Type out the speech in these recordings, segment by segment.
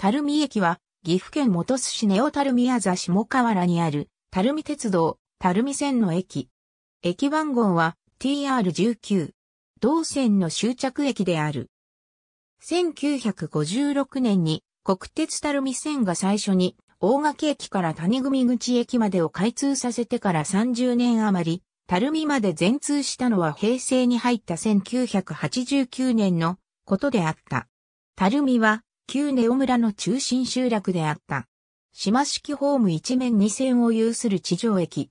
垂水駅は、岐阜県本巣市ネオ垂水あざ下河原にある、垂水鉄道、垂水線の駅。駅番号は TR19。同線の終着駅である。1956年に国鉄垂水線が最初に大垣駅から谷組口駅までを開通させてから30年余り、垂水まで全通したのは平成に入った1989年のことであった。垂水は旧根オ村の中心集落であった。島式ホーム一面二線を有する地上駅。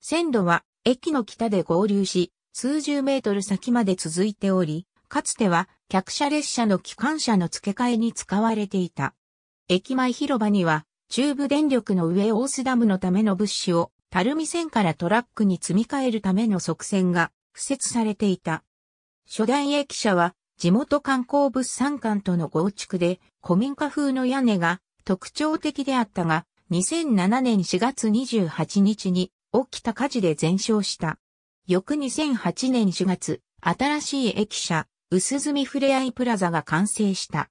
線路は駅の北で合流し、数十メートル先まで続いており、かつては客車列車の機関車の付け替えに使われていた。駅前広場には中部電力の上大須ダムのための物資を垂水線からトラックに積み替えるための側線が敷設されていた。初代駅舎は地元観光物産館との合築で古民家風の屋根が特徴的であったが、2007年4月28日に起きた火事で全焼した。翌2008年4月、新しい駅舎、薄墨ふれあいプラザが完成した。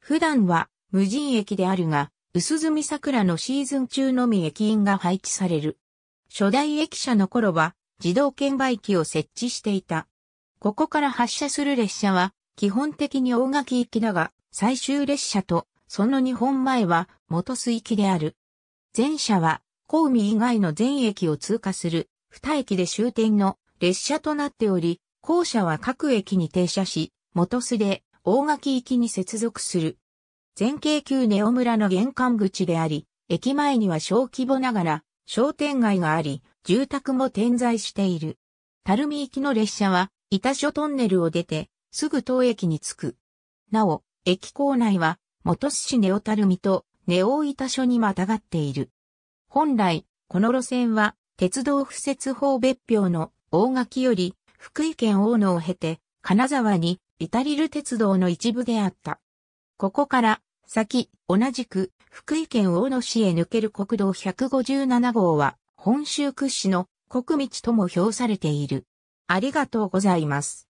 普段は無人駅であるが、薄墨桜のシーズン中のみ駅員が配置される。初代駅舎の頃は自動券売機を設置していた。ここから発車する列車は基本的に大垣行きだが、最終列車と、その2本前は、元須行きである。前車は、神戸以外の全駅を通過する、二駅で終点の列車となっており、後車は各駅に停車し、元須で大垣行きに接続する。前景旧ネオ村の玄関口であり、駅前には小規模ながら商店街があり、住宅も点在している。垂水行きの列車は、板所トンネルを出て、すぐ当駅に着く。なお、駅構内は、元市ネオタルミとネオ板所にまたがっている。本来、この路線は、鉄道不設法別表の大垣より、福井県大野を経て、金沢に、至リル鉄道の一部であった。ここから、先、同じく、福井県大野市へ抜ける国道157号は、本州屈指の国道とも評されている。ありがとうございます。